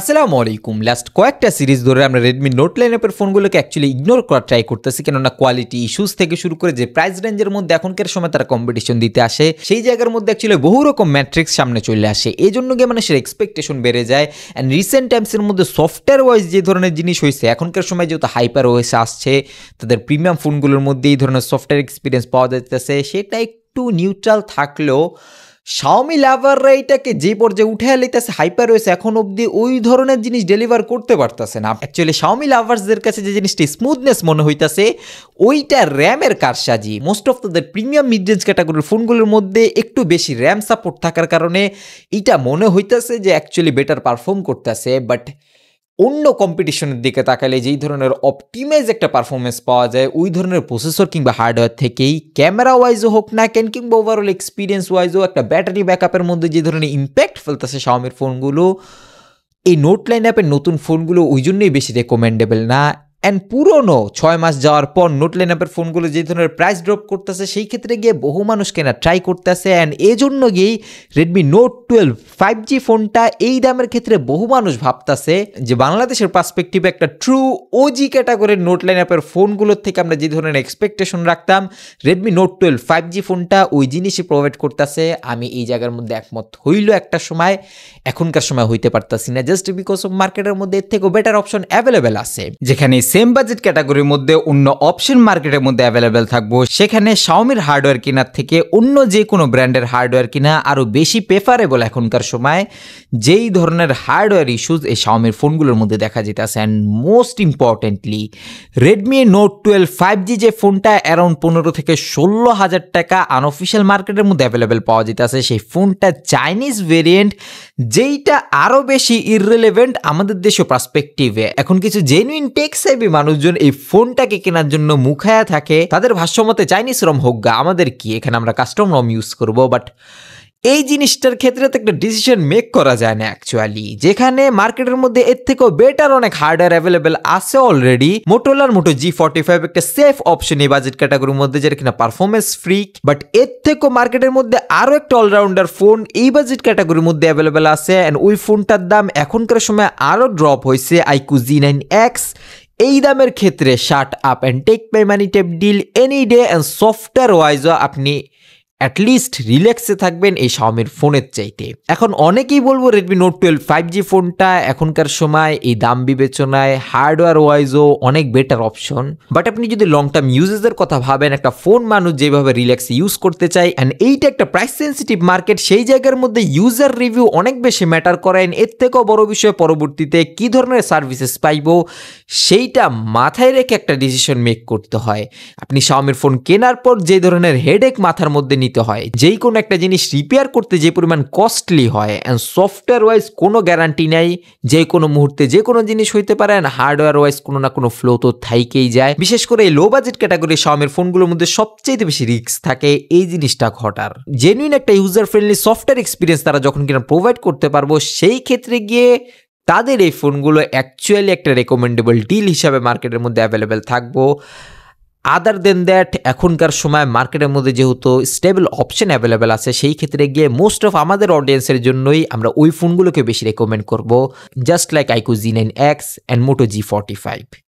আসসালামু আলাইকুম লাস্ট কয়েকটা সিরিজ ধরে আমরা রেডমি নোট লাইন আপের ফোনগুলোকে অ্যাকচুয়ালি ইগনোর করা ট্রাই করতেছি কেননা কোয়ালিটি ইস্যুস থেকে শুরু করে যে প্রাইস রেঞ্জের মধ্যে এখনকার সময় তারা কম্পিটিশন দিতে আসে সেই জায়গার মধ্যে অ্যাকচুয়ালি বহু রকম ম্যাট্রিক্স সামনে চলে আসে এই জন্য গিয়ে মানুষের এক্সপেকটেশন বেড়ে যায় অ্যান্ড রিসেন্ট টাইমসের মধ্যে সফটওয়্যার ওয়াইজ যে ধরনের জিনিস হয়েছে এখনকার সময় যেহেতু হাইপার ওয়েস আসছে তাদের প্রিমিয়াম ফোনগুলোর মধ্যে এই ধরনের সফটওয়্যার এক্সপিরিয়েন্স পাওয়া যাইতেছে সেটা একটু নিউট্রাল থাকলেও শাওমি লাভাররা রাইটাকে যে পর্যায়ে উঠে আলিতেছে হাইপার ওয়েস এখন অবধি ওই ধরনের জিনিস ডেলিভার করতে পারতেছে না অ্যাকচুয়ালি শাওমি লাভার্সদের কাছে যে জিনিসটি স্মুথনেস মনে হইতাছে ওইটা র্যামের কারসাজি most of the premium midrange ক্যাটাগরির ফোনগুলোর মধ্যে একটু বেশি র্যাম সাপোর্ট থাকার কারণে এটা মনে হইতাছে যে অ্যাকচুয়ালি বেটার পারফর্ম করতেছে বাট অন্য কম্পিটিশনের দিকে তাকালে যেই ধরনের অপটিমাইজ একটা পারফরমেন্স পাওয়া যায় ওই ধরনের প্রসেসর কিংবা হার্ডওয়্যার থেকেই ক্যামেরা ওয়াইজও হোক না কেন কিংবা ওভারঅল এক্সপিরিয়েন্স ওয়াইজও একটা ব্যাটারি ব্যাকআপের মধ্যে যে ধরনের ইম্প্যাক্ট ফেলতেছে শাওমির ফোনগুলো এই নোট লাইন অ্যাপের নতুন ফোনগুলো ওই জন্যই বেশি রেকমেন্ডেবল না অ্যান্ড পুরনো ছয় মাস যাওয়ার পর নোট লাইন অ্যাপের ফোনগুলো যে ধরনের প্রাইস ড্রপ করতেছে সেই ক্ষেত্রে গিয়ে বহু মানুষ কেনা ট্রাই করতেছে অ্যান্ড এই জন্য গিয়েই Redmi note twelve five G ফোনটা এই দামের ক্ষেত্রে বহু মানুষ ভাবতেছে যে বাংলাদেশের পার্সপেক্টিভে একটা ট্রু ওজি ক্যাটাগরির নোট লাইন অ্যাপের ফোনগুলোর থেকে আমরা যে ধরনের এক্সপেকটেশন রাখতাম Redmi note twelve five G ফোনটা ওই জিনিসই প্রোভাইড করতেছে আমি এই জায়গার মধ্যে একমত হইল একটা সময় এখনকার সময় হইতে পারতাছি না জাস্ট বিকজ অফ মার্কেটের মধ্যে এর থেকেও বেটার অপশন অ্যাভেলেবেল আছে যেখানে সেম বাজেট ক্যাটাগরির মধ্যে অন্য অপশন মার্কেটের মধ্যে অ্যাভেলেবেল থাকবো সেখানে শাওমির হার্ডওয়্যার কেনার থেকে অন্য যে কোনো ব্র্যান্ডের হার্ডওয়্যার কিনা আরও বেশি প্রেফারেবল এখনকার সময় যেই ধরনের হার্ডওয়্যার ইস্যুজ এই সাউমির ফোনগুলোর মধ্যে দেখা যেতেছে and most importantly Redmi note twelve five G যে ফোনটা অ্যারাউন্ড পনেরো থেকে ষোলো হাজার টাকা আনঅফিসিয়াল মার্কেটের মধ্যে অ্যাভেলেবেল পাওয়া যেতেছে সেই ফোনটা চাইনিজ ভেরিয়েন্ট যেইটা আরও বেশি ইররেলেভেন্ট আমাদের দেশীয় পার্সপেক্টিভে এখন কিছু জেনুইন টেক্স বিদেশি মানুষজন এই ফোনটাকে কেনার জন্য মুখায়া থাকে তাদের ভাষ্যমতে চাইনিজ রম গা আমাদের কি এখানে আমরা কাস্টম রম ইউজ করব বাট এই জিনিসটার ক্ষেত্রে তো একটা ডিসিশন মেক করা যায় না অ্যাকচুয়ালি যেখানে মার্কেটের মধ্যে এর থেকেও বেটার অনেক হার্ডওয়্যার অ্যাভেলেবেল আছে অলরেডি মোটোলার মোটো জি ফর্টি ফাইভ একটা সেফ অপশন এই বাজেট ক্যাটাগরির মধ্যে যেটা কিনা পারফরমেন্স ফ্রি বাট এর থেকেও মার্কেটের মধ্যে আরও একটা অলরাউন্ডার ফোন এই বাজেট ক্যাটাগরির মধ্যে অ্যাভেলেবেল আছে অ্যান্ড ওই ফোনটার দাম এখনকার সময় আরও ড্রপ হয়েছে আইকু জি নাইন এক্স এই দামের ক্ষেত্রে shut up and take pay money tape deal any day and software ওয়াইজও আপনি অ্যাটলিস্ট রিল্যাক্সে থাকবেন এই শাওমির ফোনের চাইতে এখন অনেকেই বলবো Redmi note twelve five G ফোনটা এখনকার সময় এই দাম বিবেচনায় হার্ডওয়্যার ওয়াইজও অনেক বেটার অপশন বাট আপনি যদি লং টার্ম ইউজেসের কথা ভাবেন একটা ফোন মানুষ যেভাবে রিল্যাক্সে ইউজ করতে চায় অ্যান্ড এইটা একটা প্রাইস সেন্সিটিভ মার্কেট সেই জায়গার মধ্যে ইউজার রিভিউ অনেক বেশি ম্যাটার করেন এর থেকেও বড় বিষয় পরবর্তীতে কি ধরনের সার্ভিসেস পাইবো সেইটা মাথায় রেখে একটা ডিসিশন মেক করতে হয় আপনি শাওমির ফোন কেনার পর যে ধরনের হেডেক মাথার মধ্যে নিতে হয় যেই কোনো একটা জিনিস রিপেয়ার করতে যে পরিমাণ কস্টলি হয় অ্যান্ড সফটওয়্যার ওয়াইজ কোনো গ্যারান্টি নাই যে কোনো মুহূর্তে যে কোনো জিনিস হইতে পারে অ্যান্ড হার্ডওয়্যার ওয়াইজ কোনো না কোনো ফ্লো তো থাইকেই যায় বিশেষ করে এই লো বাজেট ক্যাটাগরি সামের ফোনগুলোর মধ্যে সবচেয়ে বেশি রিস্ক থাকে এই জিনিসটা ঘটার জেনুইন একটা ইউজার ফ্রেন্ডলি সফটওয়্যার এক্সপিরিয়েন্স তারা যখন কিনা প্রোভাইড করতে পারবো সেই ক্ষেত্রে গিয়ে তাদের এই ফোনগুলো অ্যাকচুয়ালি একটা রেকমেন্ডেবল ডিল হিসাবে মার্কেটের মধ্যে অ্যাভেলেবেল থাকবো আদার দেন দ্যাট এখনকার সময় মার্কেটের মধ্যে যেহেতু স্টেবল অপশন অ্যাভেলেবেল আছে সেই ক্ষেত্রে গিয়ে মোস্ট অফ আমাদের অডিয়েন্সের জন্যই আমরা ওই ফোনগুলোকে বেশি রেকমেন্ড করব just like iQOO G nine X and Moto G forty five